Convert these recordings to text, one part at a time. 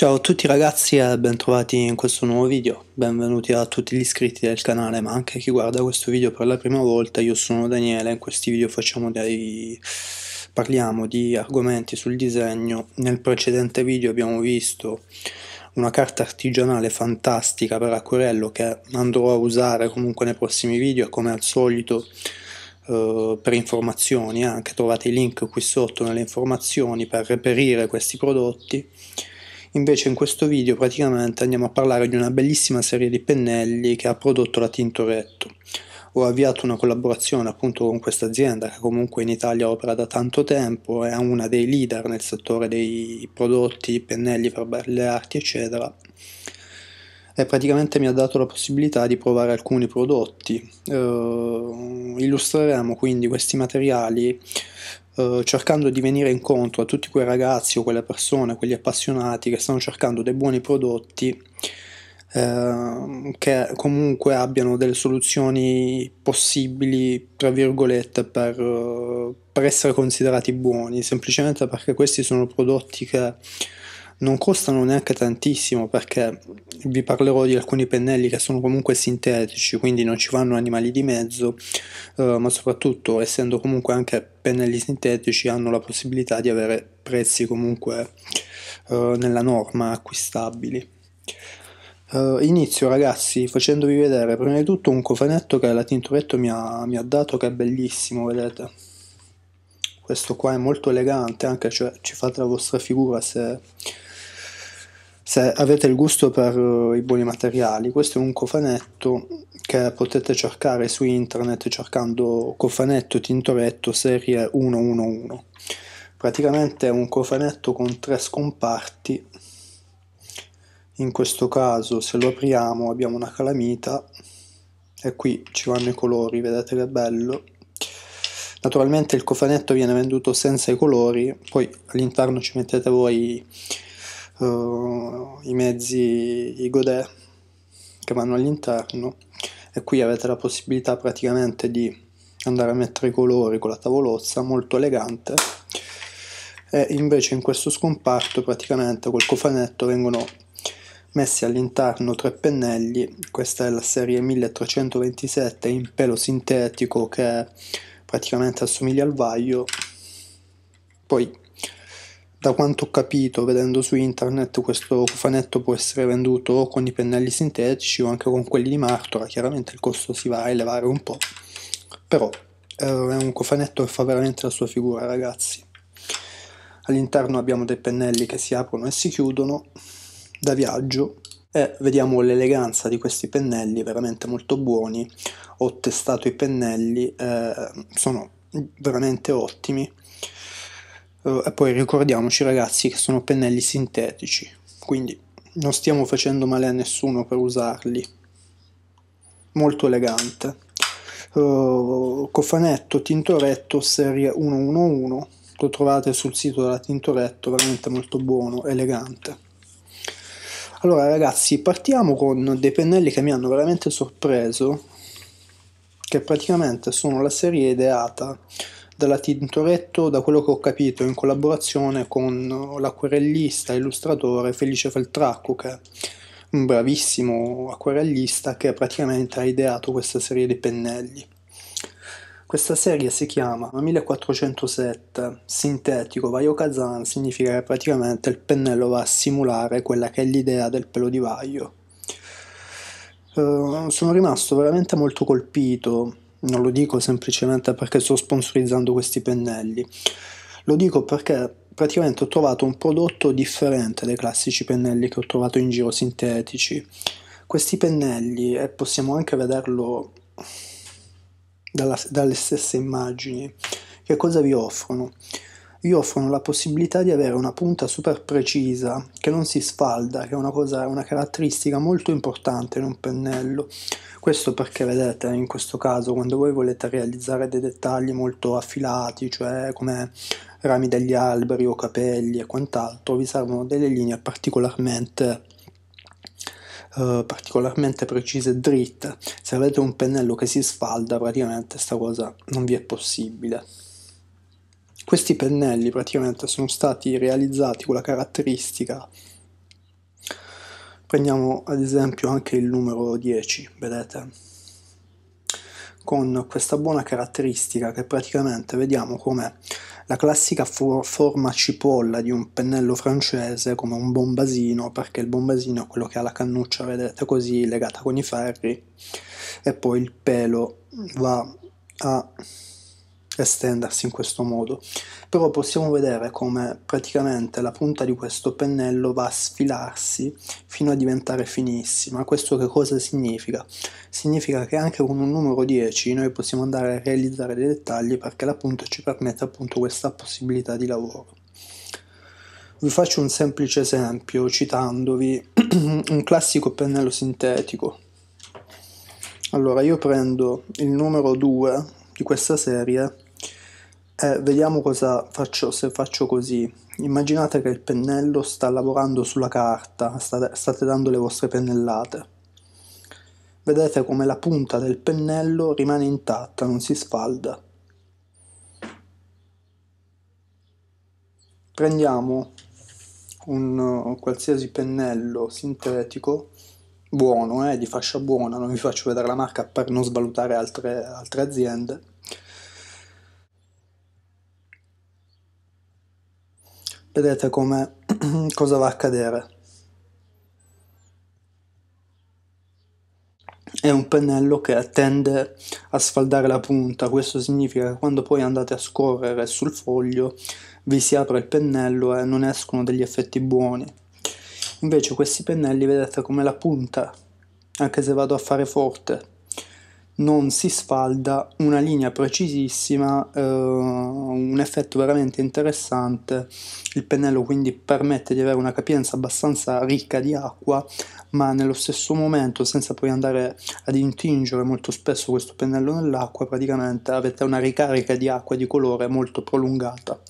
Ciao a tutti ragazzi e bentrovati in questo nuovo video, benvenuti a tutti gli iscritti del canale ma anche a chi guarda questo video per la prima volta, io sono Daniele, in questi video facciamo dei... parliamo di argomenti sul disegno, nel precedente video abbiamo visto una carta artigianale fantastica per acquerello che andrò a usare comunque nei prossimi video e come al solito eh, per informazioni anche trovate i link qui sotto nelle informazioni per reperire questi prodotti Invece in questo video praticamente andiamo a parlare di una bellissima serie di pennelli che ha prodotto la Tintoretto. Ho avviato una collaborazione appunto con questa azienda che comunque in Italia opera da tanto tempo, è una dei leader nel settore dei prodotti, pennelli per belle arti eccetera e praticamente mi ha dato la possibilità di provare alcuni prodotti. Eh, illustreremo quindi questi materiali eh, cercando di venire incontro a tutti quei ragazzi o quelle persone, quegli appassionati che stanno cercando dei buoni prodotti ehm, che comunque abbiano delle soluzioni possibili, tra virgolette, per, eh, per essere considerati buoni, semplicemente perché questi sono prodotti che non costano neanche tantissimo perché vi parlerò di alcuni pennelli che sono comunque sintetici, quindi non ci vanno animali di mezzo, eh, ma soprattutto essendo comunque anche pennelli sintetici hanno la possibilità di avere prezzi comunque eh, nella norma acquistabili. Uh, inizio ragazzi facendovi vedere prima di tutto un cofanetto che la Tintoretto mi ha, mi ha, dato che è bellissimo vedete questo qua è molto elegante anche cioè, ci fate la vostra figura se se avete il gusto per eh, i buoni materiali, questo è un cofanetto che potete cercare su internet cercando cofanetto tintoretto serie 111. Praticamente è un cofanetto con tre scomparti. In questo caso, se lo apriamo, abbiamo una calamita e qui ci vanno i colori, vedete che bello. Naturalmente il cofanetto viene venduto senza i colori, poi all'interno ci mettete voi uh, i mezzi, i godet che vanno all'interno e qui avete la possibilità praticamente di andare a mettere i colori con la tavolozza molto elegante e invece in questo scomparto praticamente col cofanetto vengono messi all'interno tre pennelli questa è la serie 1327 in pelo sintetico che praticamente assomiglia al vaglio poi da quanto ho capito vedendo su internet questo cofanetto può essere venduto o con i pennelli sintetici o anche con quelli di martora chiaramente il costo si va a elevare un po' però eh, è un cofanetto che fa veramente la sua figura ragazzi all'interno abbiamo dei pennelli che si aprono e si chiudono da viaggio e vediamo l'eleganza di questi pennelli veramente molto buoni ho testato i pennelli eh, sono veramente ottimi eh, e poi ricordiamoci ragazzi che sono pennelli sintetici, quindi non stiamo facendo male a nessuno per usarli. Molto elegante. Uh, cofanetto Tintoretto serie 111, lo trovate sul sito della Tintoretto, veramente molto buono, elegante. Allora ragazzi, partiamo con dei pennelli che mi hanno veramente sorpreso, che praticamente sono la serie ideata dalla Tintoretto, da quello che ho capito, in collaborazione con l'acquerellista e illustratore Felice Feltracco, che è un bravissimo acquerellista che praticamente ha ideato questa serie di pennelli. Questa serie si chiama 1407 sintetico Vaio Kazan, significa che praticamente il pennello va a simulare quella che è l'idea del pelo di vaio. Uh, sono rimasto veramente molto colpito non lo dico semplicemente perché sto sponsorizzando questi pennelli, lo dico perché praticamente ho trovato un prodotto differente dai classici pennelli che ho trovato in giro sintetici. Questi pennelli, e possiamo anche vederlo dalla, dalle stesse immagini, che cosa vi offrono? vi offrono la possibilità di avere una punta super precisa che non si sfalda, che è una, cosa, una caratteristica molto importante in un pennello. Questo perché vedete in questo caso quando voi volete realizzare dei dettagli molto affilati, cioè come rami degli alberi o capelli e quant'altro, vi servono delle linee particolarmente Uh, particolarmente precise e dritte. Se avete un pennello che si sfalda, praticamente questa cosa non vi è possibile. Questi pennelli praticamente sono stati realizzati con la caratteristica, prendiamo ad esempio anche il numero 10, vedete, con questa buona caratteristica che praticamente vediamo come la classica for forma cipolla di un pennello francese come un bombasino, perché il bombasino è quello che ha la cannuccia, vedete, così legata con i ferri, e poi il pelo va a estendersi in questo modo però possiamo vedere come praticamente la punta di questo pennello va a sfilarsi fino a diventare finissima questo che cosa significa? significa che anche con un numero 10 noi possiamo andare a realizzare dei dettagli perché la punta ci permette appunto questa possibilità di lavoro vi faccio un semplice esempio citandovi un classico pennello sintetico allora io prendo il numero 2 di questa serie eh, vediamo cosa faccio se faccio così. Immaginate che il pennello sta lavorando sulla carta, state, state dando le vostre pennellate. Vedete come la punta del pennello rimane intatta, non si sfalda. Prendiamo un, uh, qualsiasi pennello sintetico buono, eh, di fascia buona, non vi faccio vedere la marca per non svalutare altre, altre aziende Vedete come cosa va a accadere. È un pennello che tende a sfaldare la punta, questo significa che quando poi andate a scorrere sul foglio vi si apre il pennello e non escono degli effetti buoni. Invece questi pennelli vedete come la punta, anche se vado a fare forte, non si sfalda, una linea precisissima, eh, un effetto veramente interessante. Il pennello quindi permette di avere una capienza abbastanza ricca di acqua, ma nello stesso momento, senza poi andare ad intingere molto spesso questo pennello nell'acqua, praticamente avete una ricarica di acqua di colore molto prolungata.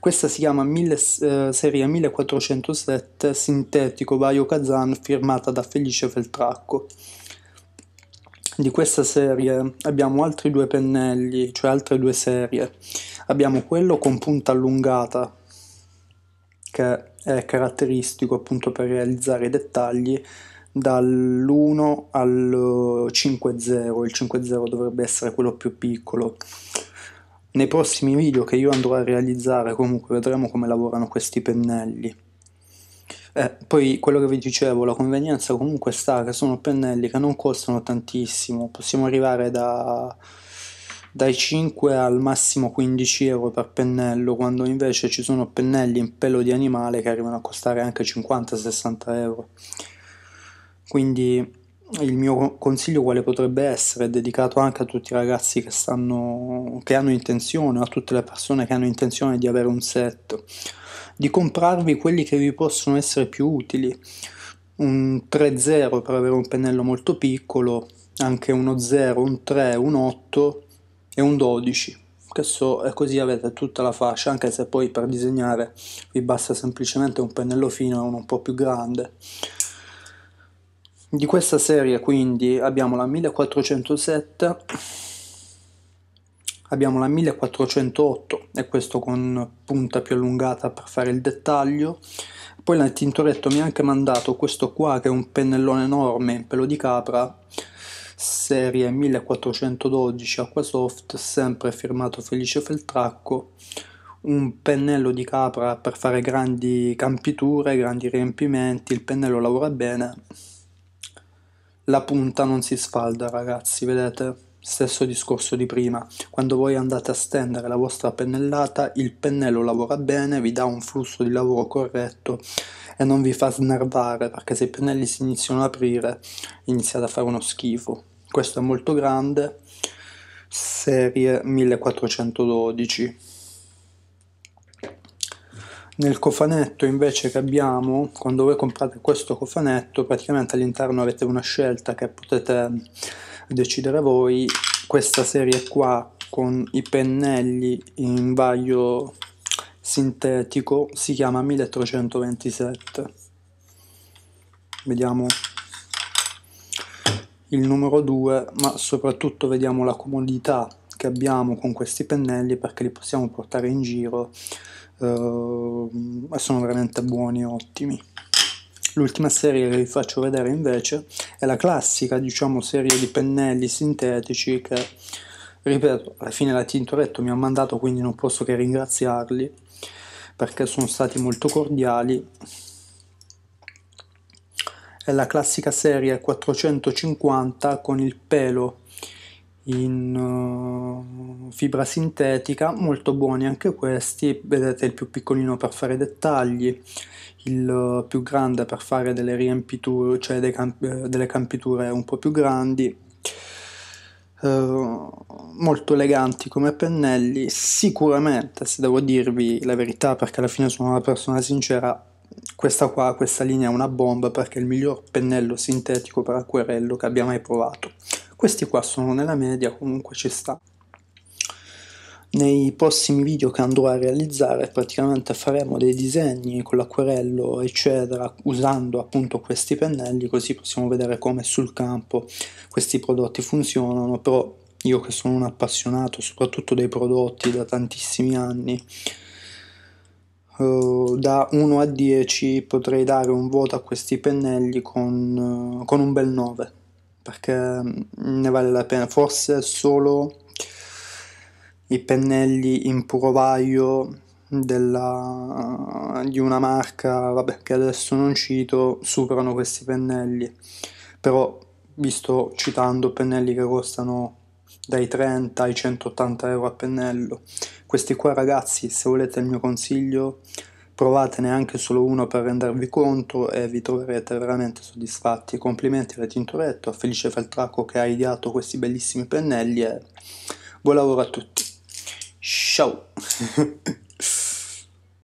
Questa si chiama 1000, eh, serie 1407 sintetico Baio Kazan firmata da Felice Feltracco di questa serie abbiamo altri due pennelli, cioè altre due serie. Abbiamo quello con punta allungata, che è caratteristico appunto per realizzare i dettagli, dall'1 al 5.0, il 5.0 dovrebbe essere quello più piccolo. Nei prossimi video che io andrò a realizzare comunque vedremo come lavorano questi pennelli. Eh, poi quello che vi dicevo, la convenienza comunque sta che sono pennelli che non costano tantissimo, possiamo arrivare da, dai 5 al massimo 15 euro per pennello, quando invece ci sono pennelli in pelo di animale che arrivano a costare anche 50-60 euro. Quindi il mio consiglio quale potrebbe essere, dedicato anche a tutti i ragazzi che, stanno, che hanno intenzione, a tutte le persone che hanno intenzione di avere un set di comprarvi quelli che vi possono essere più utili. Un 3-0 per avere un pennello molto piccolo, anche uno 0, un 3, un 8 e un 12. Che so, e così avete tutta la fascia, anche se poi per disegnare vi basta semplicemente un pennello fino e uno un po' più grande. Di questa serie quindi abbiamo la 1407 abbiamo la 1408 e questo con punta più allungata per fare il dettaglio poi il tintoretto mi ha anche mandato questo qua che è un pennellone enorme in pelo di capra serie 1412 Aquasoft sempre firmato Felice Feltracco un pennello di capra per fare grandi campiture, grandi riempimenti, il pennello lavora bene, la punta non si sfalda ragazzi, vedete? Stesso discorso di prima, quando voi andate a stendere la vostra pennellata, il pennello lavora bene, vi dà un flusso di lavoro corretto e non vi fa snervare perché se i pennelli si iniziano ad aprire iniziate a fare uno schifo. Questo è molto grande, serie 1412. Nel cofanetto invece che abbiamo, quando voi comprate questo cofanetto, praticamente all'interno avete una scelta che potete decidere voi questa serie qua con i pennelli in vaglio sintetico si chiama 1327 vediamo il numero 2 ma soprattutto vediamo la comodità che abbiamo con questi pennelli perché li possiamo portare in giro eh, e sono veramente buoni e ottimi L'ultima serie che vi faccio vedere invece è la classica diciamo, serie di pennelli sintetici che, ripeto, alla fine la Tintoretto mi ha mandato quindi non posso che ringraziarli perché sono stati molto cordiali. È la classica serie 450 con il pelo in uh, fibra sintetica, molto buoni anche questi, vedete il più piccolino per fare dettagli, il uh, più grande per fare delle riempiture, cioè camp eh, delle campiture un po' più grandi, Uh, molto eleganti come pennelli. Sicuramente, se devo dirvi la verità, perché alla fine sono una persona sincera, questa qua, questa linea è una bomba perché è il miglior pennello sintetico per acquerello che abbia mai provato. Questi qua sono nella media, comunque ci sta. Nei prossimi video che andrò a realizzare praticamente faremo dei disegni con l'acquerello eccetera usando appunto questi pennelli così possiamo vedere come sul campo questi prodotti funzionano però io che sono un appassionato soprattutto dei prodotti da tantissimi anni eh, da 1 a 10 potrei dare un voto a questi pennelli con, eh, con un bel 9 perché mm, ne vale la pena, forse solo i pennelli in provaio della, di una marca vabbè, che adesso non cito superano questi pennelli però vi sto citando pennelli che costano dai 30 ai 180 euro a pennello questi qua ragazzi se volete il mio consiglio provatene anche solo uno per rendervi conto e vi troverete veramente soddisfatti. Complimenti alla Tintoretto, a Felice Feltraco che ha ideato questi bellissimi pennelli e buon lavoro a tutti. Ciao!